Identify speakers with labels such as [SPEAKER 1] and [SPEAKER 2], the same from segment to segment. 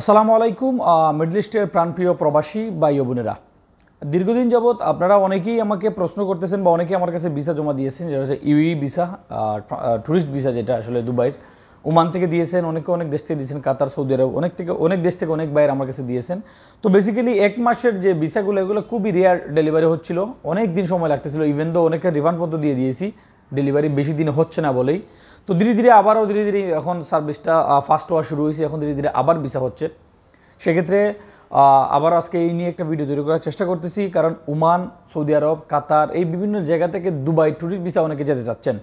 [SPEAKER 1] আসসালামু আলাইকুম মিডল ইস্টের প্রাণপ্রিয় প্রবাসী বা বোনেরা দীর্ঘদিন যাবৎ আপনারা অনেকেই আমাকে প্রশ্ন করতেছেন বা অনেকেই আমার কাছে ভিসা জমা দিয়েছেন যেটা হচ্ছে ইউই ভিসা ট্যুরিস্ট ভিসা যেটা আসলে দুবাইয়ের ওমান থেকে দিয়েছেন অনেকে অনেক দেশ থেকে দিয়েছেন কাতার সৌদি আরব অনেক থেকে অনেক দেশ থেকে অনেক বাইরে আমার কাছে দিয়েছেন তো বেসিক্যালি এক মাসের যে ভিসাগুলো এগুলো খুবই রেয়ার ডেলিভারি হচ্ছিল অনেক দিন সময় লাগতেছিল ইভেন দো অনেকে রিফান্ড পত্র দিয়ে দিয়েছি ডেলিভারি বেশি দিন হচ্ছে না বলেই তো ধীরে ধীরে আবারও ধীরে ধীরে এখন সার্ভিসটা ফাস্ট হওয়া শুরু হয়েছে এখন ধীরে ধীরে আবার ভিসা হচ্ছে সেক্ষেত্রে আবার আজকে এই নিয়ে একটা ভিডিও তৈরি করার চেষ্টা করতেছি কারণ ওমান সৌদি আরব কাতার এই বিভিন্ন জায়গা থেকে দুবাই ট্যুরিস্ট ভিসা অনেকে যেতে চাচ্ছেন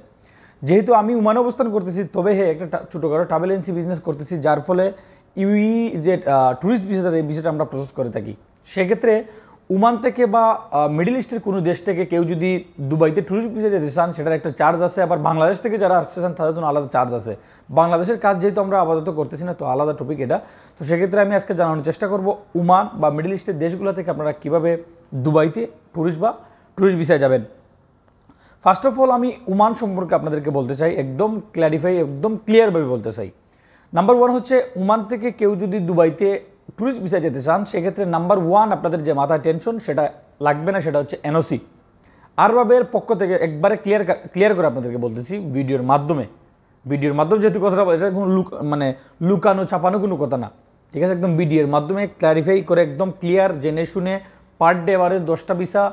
[SPEAKER 1] যেহেতু আমি উমানে অবস্থান করতেছি তবে হ্যাঁ একটা ছোটোখাটো ট্রাভেল এজেন্সি বিজনেস করতেছি যার ফলে ইউই যে ট্যুরিস্ট ভিসাটা এই ভিসাটা আমরা প্রসেস করে থাকি সেক্ষেত্রে উমান থেকে বা মিডিল ইস্টের কোনো দেশ থেকে কেউ যদি দুবাইতে ট্যুরিস্ট ভিসা যেতে চান সেটার একটা চার্জ আছে আবার বাংলাদেশ থেকে যারা আসতে চান তাদের জন্য আলাদা চার্জ আছে বাংলাদেশের কাজ যেহেতু আমরা আপাতত করতেছি না তো আলাদা টপিক এটা তো সেক্ষেত্রে আমি আজকে জানানোর চেষ্টা করব উমান বা মিডিল ইস্টের দেশগুলো থেকে আপনারা কীভাবে দুবাইতে ট্যুরিস্ট বা ট্যুরিস্ট ভিসায় যাবেন ফার্স্ট অফ অল আমি উমান সম্পর্কে আপনাদেরকে বলতে চাই একদম ক্ল্যারিফাই একদম ক্লিয়ারভাবে বলতে চাই নাম্বার ওয়ান হচ্ছে উমান থেকে কেউ যদি দুবাইতে ট্যুরিস্ট ভিসা যেতে চান সেক্ষেত্রে নাম্বার ওয়ান আপনাদের যে মাথায় টেনশন সেটা লাগবে না সেটা হচ্ছে এনওসি আরবাবের পক্ষ থেকে একবারে ক্লিয়ার ক্লিয়ার করে আপনাদেরকে বলতেছি ভিডিওর মাধ্যমে ভিডিওর মাধ্যমে যেহেতু কথাটা এটা কোনো লুক মানে লুকানো ছাপানো কোনো কথা না ঠিক আছে একদম ভিডিওর মাধ্যমে ক্লারিফাই করে একদম ক্লিয়ার জেনে শুনে পার ডে এভারেজ দশটা ভিসা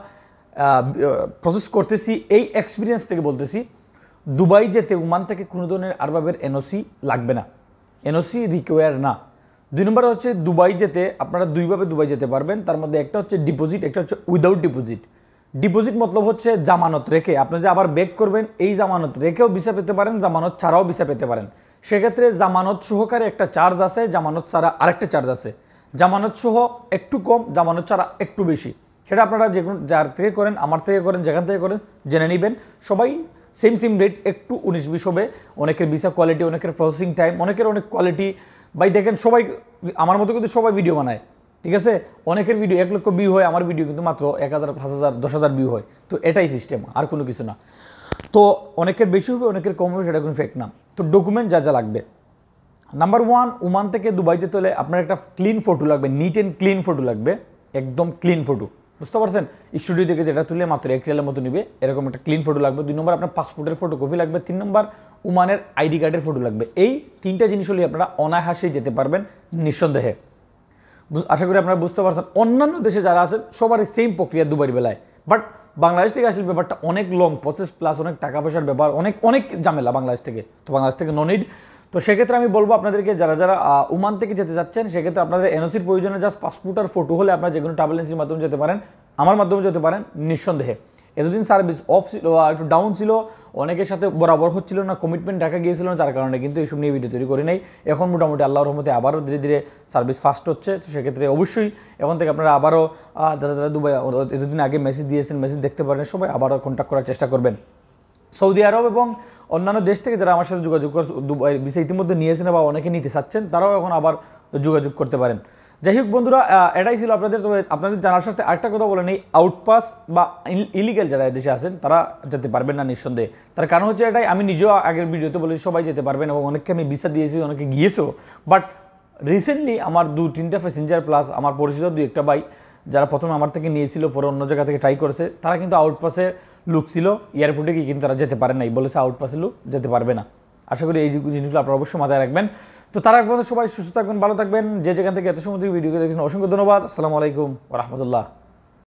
[SPEAKER 1] প্রসেস করতেছি এই এক্সপিরিয়েন্স থেকে বলতেছি দুবাই যেতে ওমান থেকে কোনো ধরনের আরবাবের এনওসি লাগবে না এনওসি রিকোয়ার না দুই নম্বর হচ্ছে দুবাই যেতে আপনারা দুইভাবে দুবাই যেতে পারবেন তার মধ্যে একটা হচ্ছে ডিপোজিট একটা হচ্ছে উইদাউট ডিপোজিট ডিপোজিট মতলব হচ্ছে জামানত রেখে আপনি যে আবার ব্যাক করবেন এই জামানত রেখেও ভিসা পেতে পারেন জামানত ছাড়াও ভিসা পেতে পারেন সেক্ষেত্রে জামানত সহকারে একটা চার্জ আছে জামানত ছাড়া আরেকটা চার্জ আছে জামানত সহ একটু কম জামানত ছাড়া একটু বেশি সেটা আপনারা যে কোনো যার থেকে করেন আমার থেকে করেন যেখান থেকে করেন জেনে নেবেন সবাই সেম সেম রেট একটু উনিশ বিশ হবে অনেকের ভিসা কোয়ালিটি অনেকের প্রসেসিং টাইম অনেকের অনেক কোয়ালিটি ভাই দেখেন সবাই আমার মতো কিন্তু সবাই ভিডিও বানায় ঠিক আছে অনেকের ভিডিও এক লক্ষ বিউ হয় আমার ভিডিও কিন্তু মাত্র এক হাজার পাঁচ হাজার দশ হাজার বিউ হয় তো এটাই সিস্টেম আর কোনো কিছু না তো অনেকের বেশি হবে অনেকের কম হবে সেটা কোনো ফ্যাক্ট না তো ডকুমেন্ট যা যা লাগবে নাম্বার ওয়ান ওমান থেকে দুবাই যেতে হলে আপনার একটা ক্লিন ফটো লাগবে নিট অ্যান্ড ক্লিন ফটো লাগবে একদম ক্লিন ফটো বুঝতে পারছেন স্টুডিও থেকে যেটা তুলে মাত্র এক রিয়ালের মতো নিবে এরকম একটা ক্লিন ফটো লাগবে দুই নম্বর আপনার পাসপোর্টের ফটোকপি লাগবে তিন নম্বর উমানের আইডি কার্ডের ফটো লাগবে এই তিনটা জিনিস হলেই আপনারা অনায়াসেই যেতে পারবেন নিঃসন্দেহে আশা করি আপনারা বুঝতে পারছেন অন্যান্য দেশে যারা আছেন সবারই সেম প্রক্রিয়া দুবার বেলায় বাট বাংলাদেশ থেকে আসলে ব্যাপারটা অনেক লং প্রসেস প্লাস অনেক টাকা পয়সার ব্যাপার অনেক অনেক ঝামেলা বাংলাদেশ থেকে তো বাংলাদেশ থেকে নন ইড তো সেক্ষেত্রে আমি বলবো আপনাদেরকে যারা যারা উমান থেকে যেতে যাচ্ছেন সেক্ষেত্রে আপনাদের এনওসির প্রয়োজনে জাস্ট পাসপোর্ট আর ফটো হলে আপনারা যে কোনো ট্রাভেল এজেন্সির মাধ্যমে যেতে পারেন আমার মাধ্যমে যেতে পারেন নিঃসন্দেহে এতদিন সার্ভিস অফ ছিল একটু ডাউন ছিল অনেকের সাথে বরাবর হচ্ছিল না কমিটমেন্ট রাখা গিয়েছিল না যার কারণে কিন্তু এইসব নিয়ে ভিডিও তৈরি করি নাই এখন মোটামুটি আল্লাহর রহমতে আবারও ধীরে ধীরে সার্ভিস ফাস্ট হচ্ছে তো সেক্ষেত্রে অবশ্যই এখন থেকে আপনারা আবারও যারা যারা দুবাই এতদিন আগে মেসেজ দিয়েছেন মেসেজ দেখতে পারেন সবাই আবারও কন্ট্যাক্ট করার চেষ্টা করবেন সৌদি আরব এবং অন্যান্য দেশ থেকে যারা আমার সাথে যোগাযোগ করছে দুবাই বিষয় ইতিমধ্যে নিয়েছেন বা অনেকে নিতে চাচ্ছেন তারাও এখন আবার যোগাযোগ করতে পারেন যাই হোক বন্ধুরা এটাই ছিল আপনাদের তবে আপনাদের জানার সাথে আরেকটা কথা বলে নেই আউটপাস বা ইলিগাল যারা দেশে আছেন তারা যেতে পারবেন না নিঃসন্দেহে তার কারণ হচ্ছে এটাই আমি নিজেও আগের ভিডিওতে বলেছি সবাই যেতে পারবেন এবং অনেককে আমি ভিসা দিয়েছি অনেকে গিয়েছো বাট রিসেন্টলি আমার দু তিনটা প্যাসেঞ্জার প্লাস আমার পরিচিত দু একটা বাই যারা প্রথমে আমার থেকে নিয়েছিল পরে অন্য জায়গা থেকে ট্রাই করেছে তারা কিন্তু আউটপাসে লুক ছিল এয়ারপোর্টে গিয়ে কিন্তু তারা যেতে পারে নাই বলেছে আউটপাসে লুক যেতে পারবে না আশা করি এই জিনিসগুলো আপনারা অবশ্যই মাথায় রাখবেন তো তার আগ সবাই সুস্থ থাকবেন ভালো থাকবেন যে যেখান থেকে এত সময় ভিডিওকে দেখেছেন অসংখ্য ধন্যবাদ আসসালামু আলাইকুম রহমতুল্লাহ